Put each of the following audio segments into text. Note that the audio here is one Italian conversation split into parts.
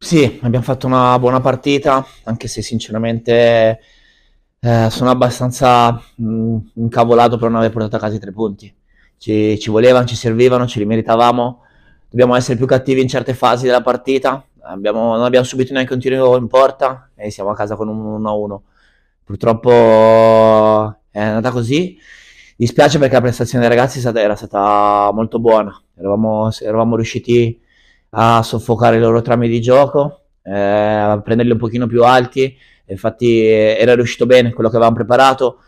Sì, abbiamo fatto una buona partita, anche se sinceramente eh, sono abbastanza mh, mm, incavolato per non aver portato a casa i tre punti. Ci, ci volevano, ci servivano, ce li meritavamo. Dobbiamo essere più cattivi in certe fasi della partita. Abbiamo, non abbiamo subito neanche un tiro in porta e siamo a casa con un 1-1. Purtroppo è andata così. Mi spiace perché la prestazione dei ragazzi era stata molto buona. eravamo, eravamo riusciti a soffocare i loro trami di gioco, eh, a prenderli un pochino più alti, infatti eh, era riuscito bene quello che avevamo preparato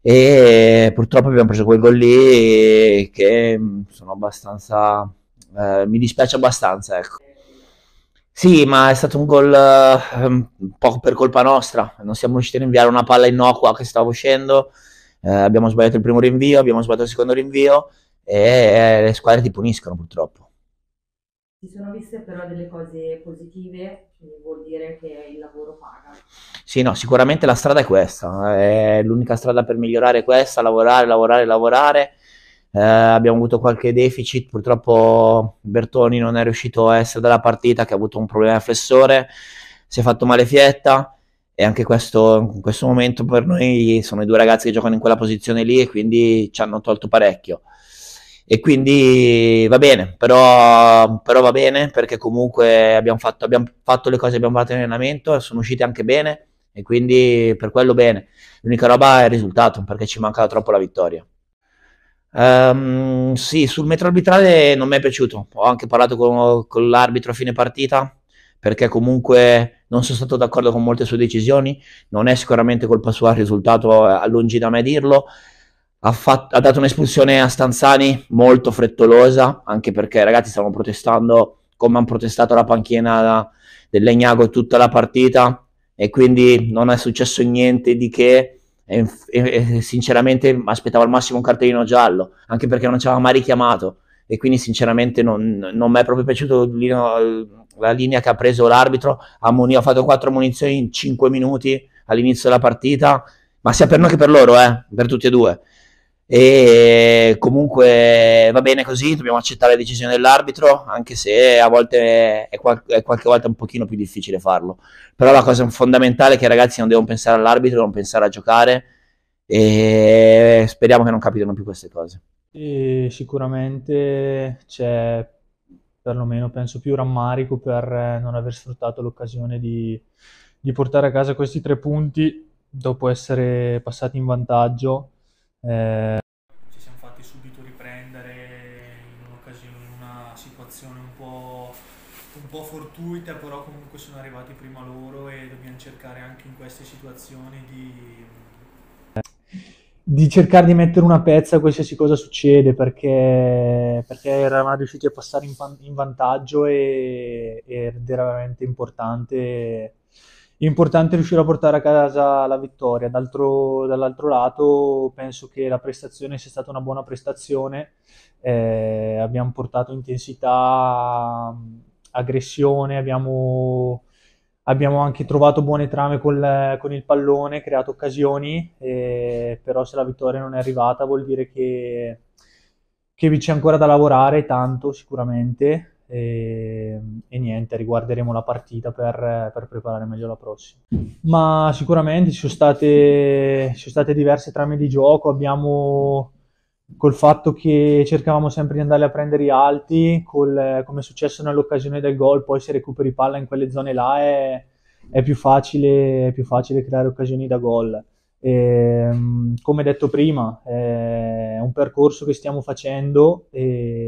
e purtroppo abbiamo preso quel gol lì che mm, sono abbastanza... Eh, mi dispiace abbastanza, ecco. Sì, ma è stato un gol eh, un po' per colpa nostra. Non siamo riusciti a rinviare una palla innocua che stava uscendo. Eh, abbiamo sbagliato il primo rinvio, abbiamo sbagliato il secondo rinvio e eh, le squadre ti puniscono purtroppo. Si sono viste però delle cose positive, quindi vuol dire che il lavoro paga. Sì, no, sicuramente la strada è questa, eh, è l'unica strada per migliorare questa, lavorare, lavorare, lavorare. Eh, abbiamo avuto qualche deficit, purtroppo Bertoni non è riuscito a essere dalla partita, che ha avuto un problema flessore, si è fatto male fietta e anche questo, in questo momento per noi sono i due ragazzi che giocano in quella posizione lì e quindi ci hanno tolto parecchio. E quindi va bene, però, però va bene perché comunque abbiamo fatto, abbiamo fatto le cose che abbiamo fatto in allenamento, sono uscite anche bene e quindi per quello bene. L'unica roba è il risultato perché ci mancava troppo la vittoria. Um, sì, sul metro arbitrale non mi è piaciuto, ho anche parlato con, con l'arbitro a fine partita perché comunque non sono stato d'accordo con molte sue decisioni, non è sicuramente colpa sua il risultato, lungi da me dirlo, ha, fatto, ha dato un'espulsione a Stanzani molto frettolosa, anche perché ragazzi stavano protestando come hanno protestato la panchina del Legnago tutta la partita e quindi non è successo niente di che e, e, sinceramente aspettavo al massimo un cartellino giallo, anche perché non ci aveva mai richiamato e quindi sinceramente non, non mi è proprio piaciuto la linea che ha preso l'arbitro, ha, muni- ha fatto quattro munizioni in cinque minuti all'inizio della partita, ma sia per noi che per loro, eh, per tutti e due e comunque va bene così, dobbiamo accettare le decisioni dell'arbitro, anche se a volte è, qual- è qualche volta un pochino più difficile farlo. Però la cosa fondamentale è che i ragazzi non devono pensare all'arbitro, non pensare a giocare e speriamo che non capitino più queste cose. E sicuramente c'è perlomeno penso più rammarico per non aver sfruttato l'occasione di, di portare a casa questi tre punti dopo essere passati in vantaggio eh, Ci siamo fatti subito riprendere in un'occasione, in una situazione un po', un po' fortuita, però comunque sono arrivati prima loro e dobbiamo cercare anche in queste situazioni di... di cercare di mettere una pezza a qualsiasi cosa succede perché, perché eravamo riusciti a passare in, in vantaggio e, ed era veramente importante importante riuscire a portare a casa la vittoria. D'altro, dall'altro lato, penso che la prestazione sia stata una buona prestazione. Eh, abbiamo portato intensità, aggressione, abbiamo, abbiamo anche trovato buone trame col, con il pallone, creato occasioni, eh, però se la vittoria non è arrivata vuol dire che, che vi c'è ancora da lavorare, tanto sicuramente, e, ehm, e, niente, riguarderemo la partita per, per, preparare meglio la prossima. Ma sicuramente ci sono state, ci sono state diverse trame di gioco, abbiamo col fatto che cercavamo sempre di andare a prendere i alti, col, come è successo nell'occasione del gol, poi se recuperi palla in quelle zone là è, è, più, facile, è più, facile, creare occasioni da gol. E, ehm, come detto prima, è un percorso che stiamo facendo. E,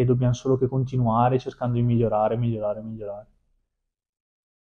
e dobbiamo solo che continuare cercando di migliorare, migliorare, migliorare.